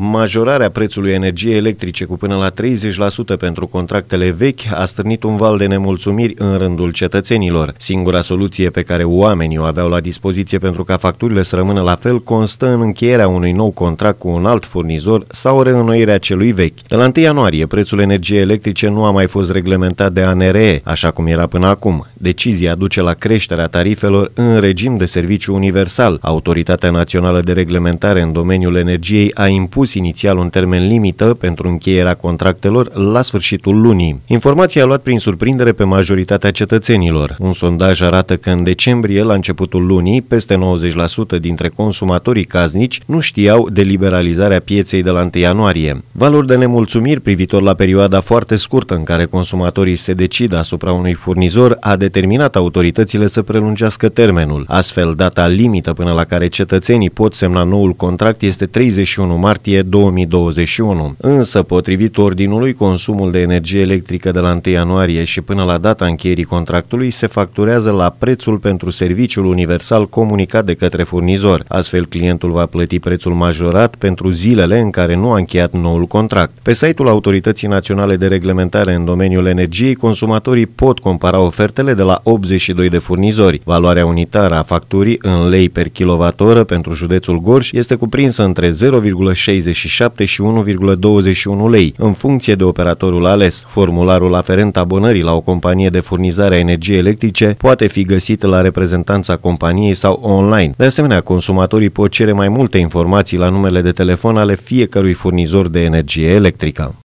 Majorarea prețului energiei electrice cu până la 30% pentru contractele vechi a strânit un val de nemulțumiri în rândul cetățenilor. Singura soluție pe care oamenii o aveau la dispoziție pentru ca facturile să rămână la fel constă în încheierea unui nou contract cu un alt furnizor sau reînnoirea celui vechi. De la 1 ianuarie, prețul energiei electrice nu a mai fost reglementat de ANRE, așa cum era până acum. Decizia duce la creșterea tarifelor în regim de serviciu universal. Autoritatea Națională de Reglementare în domeniul energiei a impus impus inițial un termen limită pentru încheierea contractelor la sfârșitul lunii. Informația a luat prin surprindere pe majoritatea cetățenilor. Un sondaj arată că în decembrie, la începutul lunii, peste 90% dintre consumatorii caznici nu știau de liberalizarea pieței de la 1 ianuarie. Valori de nemulțumiri privitor la perioada foarte scurtă în care consumatorii se decid asupra unui furnizor a determinat autoritățile să prelungească termenul. Astfel, data limită până la care cetățenii pot semna noul contract este 31 martie ianuarie 2021. Însă, potrivit ordinului, consumul de energie electrică de la 1 ianuarie și până la data încheierii contractului se facturează la prețul pentru serviciul universal comunicat de către furnizor. Astfel, clientul va plăti prețul majorat pentru zilele în care nu a încheiat noul contract. Pe site-ul Autorității Naționale de Reglementare în domeniul energiei, consumatorii pot compara ofertele de la 82 de furnizori. Valoarea unitară a facturii în lei per kilowattoră pentru județul Gorj este cuprinsă între 0,60 1,67 și 1,21 lei, în funcție de operatorul ales. Formularul aferent abonării la o companie de furnizare a energiei electrice poate fi găsit la reprezentanța companiei sau online. De asemenea, consumatorii pot cere mai multe informații la numele de telefon ale fiecărui furnizor de energie electrică.